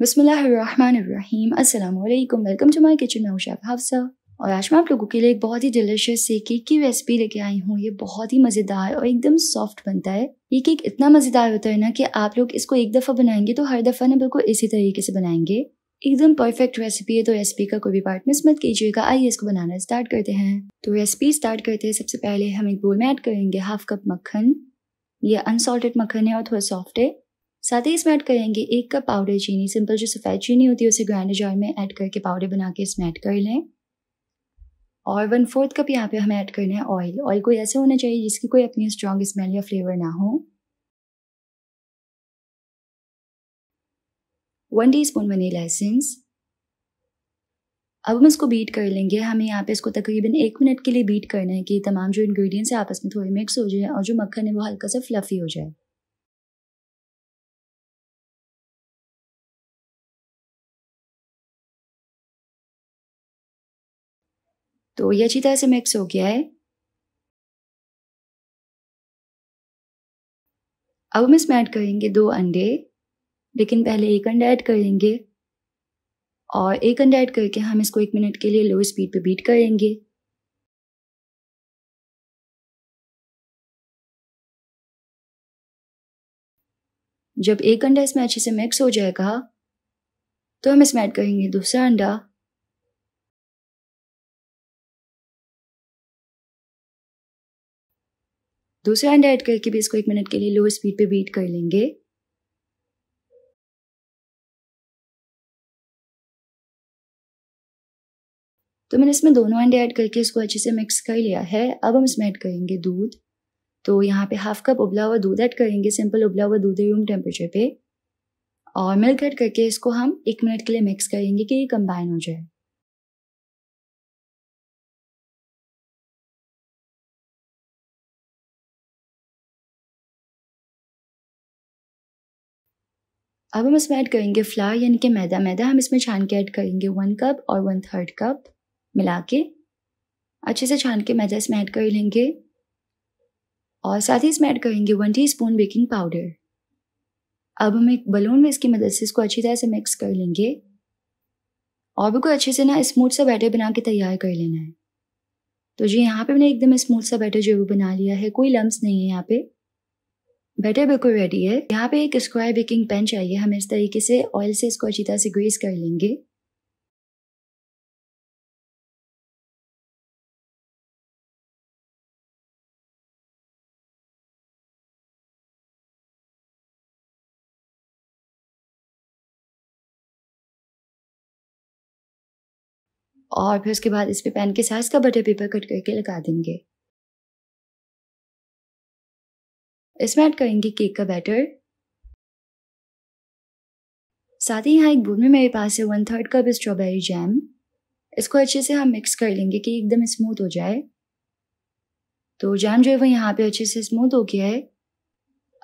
बिसमीम अल्लाम welcome to my kitchen मैं शेफ हाफसा और आज मैं आप लोगों के लिए एक बहुत ही डिलीशियस से केक की रेसिपी लेके आई हूँ ये बहुत ही मज़ेदार और एकदम सॉफ्ट बनता है ये केक इतना मज़ेदार होता है ना कि आप लोग इसको एक दफ़ा बनाएंगे तो हर दफ़ा ना बिल्कुल इसी तरीके से बनाएंगे एकदम परफेक्ट रेसिपी है तो रेसिपी का कोई भी पार्ट मिस मत कीजिएगा आइए इसको बनाना स्टार्ट करते हैं तो रेसिपी स्टार्ट करते हैं सबसे पहले हम एक बोल में ऐड करेंगे हाफ कप मक्खन ये अनसॉल्टेड मक्खन है और थोड़ा सॉफ्ट है साथ ही इसमें ऐड करेंगे एक कप पाउडर चीनी सिंपल जो सफ़ेद चीनी होती है उसे ग्राइंडर जार में ऐड करके पाउडर बना के इसमें ऐड कर लें और वन फोर्थ कप यहाँ पे हमें ऐड करना है ऑयल ऑयल कोई ऐसा होना चाहिए जिसकी कोई अपनी स्ट्रॉन्ग स्मेल या फ्लेवर ना हो one teaspoon vanilla essence अब हम इसको बीट कर लेंगे हमें यहाँ पे इसको तकरीबन एक मिनट के लिए बीट करना है कि तमाम जो इंग्रेडिएंट्स है आपस में थोड़े मिक्स हो जाए और जो मक्खन है वो हल्का सा फ्लफ़ी हो जाए तो ये अच्छी तरह से मिक्स हो गया है अब हम इसमें ऐड करेंगे दो अंडे लेकिन पहले एक अंडा ऐड करेंगे और एक अंडा ऐड करके हम इसको एक मिनट के लिए लो स्पीड पे बीट करेंगे जब एक अंडा इसमें अच्छे से मिक्स हो जाएगा तो हम इसमें ऐड करेंगे दूसरा अंडा दूसरा अंडा ऐड करके भी इसको एक मिनट के लिए लो स्पीड पे बीट कर लेंगे तो मैंने इसमें दोनों अंडे ऐड करके इसको अच्छे से मिक्स कर लिया है अब हम इसमें ऐड करेंगे दूध तो यहाँ पे हाफ कप उबला हुआ दूध ऐड करेंगे सिंपल उबला हुआ दूध रूम टेम्परेचर पे और मिल्क ऐड करके इसको हम एक मिनट के लिए मिक्स करेंगे कि ये कंबाइन हो जाए अब हम इसमें ऐड करेंगे फ्लावर यानी कि मैदा मैदा हम इसमें छान के ऐड करेंगे वन कप और वन थर्ड कप मिला के अच्छे से छान के मैदा इसमें ऐड कर लेंगे और साथ ही इसमें ऐड करेंगे one teaspoon baking powder अब हम एक बलून में इसकी मदद से इसको अच्छी तरह से मिक्स कर लेंगे और बिल्कुल अच्छे से ना स्मूथ सा बैटर बना के तैयार कर लेना है तो जी यहाँ पे मैंने एकदम स्मूथ सा बैटर जो वो बना लिया है कोई लम्ब नहीं है यहाँ पे बैटर बिल्कुल रेडी है यहाँ पे एक स्क्वायर बेकिंग पैन चाहिए हम इस तरीके से ऑयल से इसको अच्छी तरह से ग्रेस कर लेंगे और फिर उसके बाद इस पे पैन के साथ का बटर पेपर कट करके लगा देंगे इसमें ऐड करेंगे केक का बैटर साथ ही यहाँ एक बोल में मेरे पास है one third cup strawberry jam इसको अच्छे से हम मिक्स कर लेंगे कि एकदम स्मूथ हो जाए तो जैम जो है वो यहाँ पे अच्छे से स्मूथ हो गया है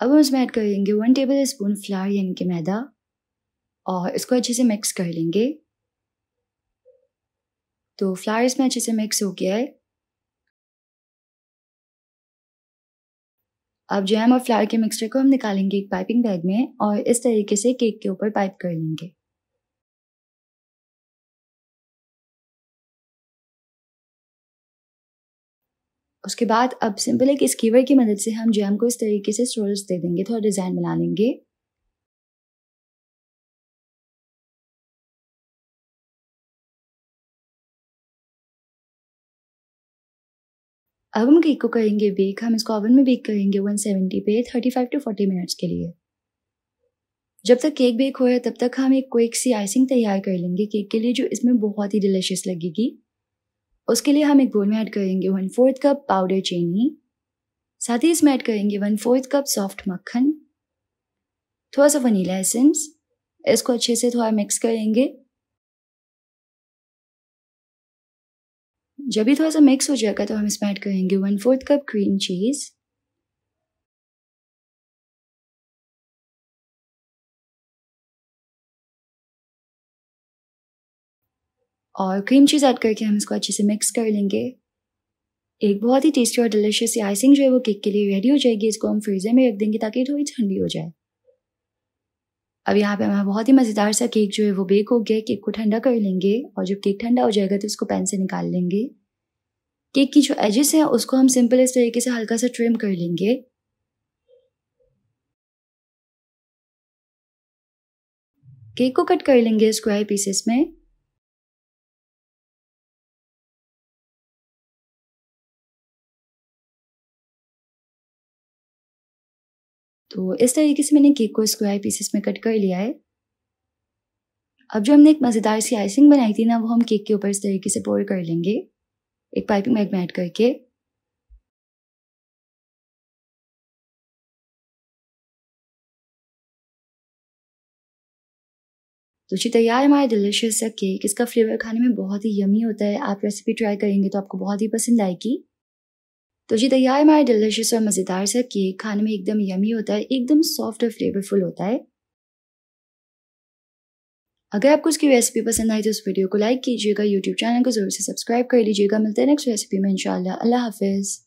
अब हम इसमें ऐड करेंगे वन टेबल स्पून फ्लावर यानी कि मैदा और इसको अच्छे से मिक्स कर लेंगे तो फ्लावर इसमें अच्छे से मिक्स हो गया है अब जैम और फ्लावर के मिक्सचर को हम निकालेंगे एक पाइपिंग बैग में और इस तरीके से केक के ऊपर पाइप कर लेंगे उसके बाद अब सिंपल एक स्कीवर की मदद से हम जैम को इस तरीके से स्टोरेज दे देंगे थोड़ा डिज़ाइन बना लेंगे अब हम केक को करेंगे बेक हम इसको ओवन में बेक करेंगे 170 पे 35 टू 40 मिनट्स के लिए जब तक केक बेक हो रहा है तब तक हम एक क्विक सी आइसिंग तैयार कर लेंगे केक के लिए जो इसमें बहुत ही डिलिशियस लगेगी उसके लिए हम एक बोल में ऐड करेंगे वन फोर्थ कप पाउडर चीनी साथ ही इसमें ऐड करेंगे वन फोर्थ कप सॉफ्ट मक्खन थोड़ा सा वनीला एसेंस इसको अच्छे से थोड़ा मिक्स करेंगे जब भी थोड़ा सा मिक्स हो जाएगा तो हम इसमें ऐड करेंगे one fourth cup cream cheese और क्रीम चीज़ ऐड करके हम इसको अच्छे से मिक्स कर लेंगे एक बहुत ही टेस्टी और डिलिशियस आइसिंग जो है वो केक के लिए रेडी हो जाएगी इसको हम फ्रीज़र में रख देंगे ताकि थोड़ी ठंडी हो जाए अब यहाँ पे हमें बहुत ही मज़ेदार सा केक जो है वो बेक हो गया केक को ठंडा कर लेंगे और जब केक ठंडा हो जाएगा तो उसको पैन से निकाल लेंगे केक की जो एजेस हैं उसको हम सिंपल इस तरीके से हल्का सा ट्रिम कर लेंगे केक को कट कर लेंगे स्क्वायर पीसेस में तो इस तरीके से मैंने केक को स्क्वायर पीसेस में कट कर लिया है अब जो हमने एक मज़ेदार सी आइसिंग बनाई थी ना वो हम केक के ऊपर इस तरीके से पोर कर लेंगे एक पाइपिंग बैग में ऐड करके तो जी तैयार हमारा डिलीशियस सा केक इसका फ्लेवर खाने में बहुत ही यमी होता है आप रेसिपी ट्राई करेंगे तो आपको बहुत ही पसंद आएगी तो जी तैयार हमारे डिलिशियस और मज़ेदार सा केक खाने में एकदम यमी होता है एकदम सॉफ्ट और फ्लेवरफुल होता है अगर आपको उसकी रेसिपी पसंद आई तो उस वीडियो को लाइक कीजिएगा यूट्यूब चैनल को ज़रूर से सब्सक्राइब कर लीजिएगा मिलते हैं नेक्स्ट रेसिपी में इंशाल्लाह अल्लाह हाफिज़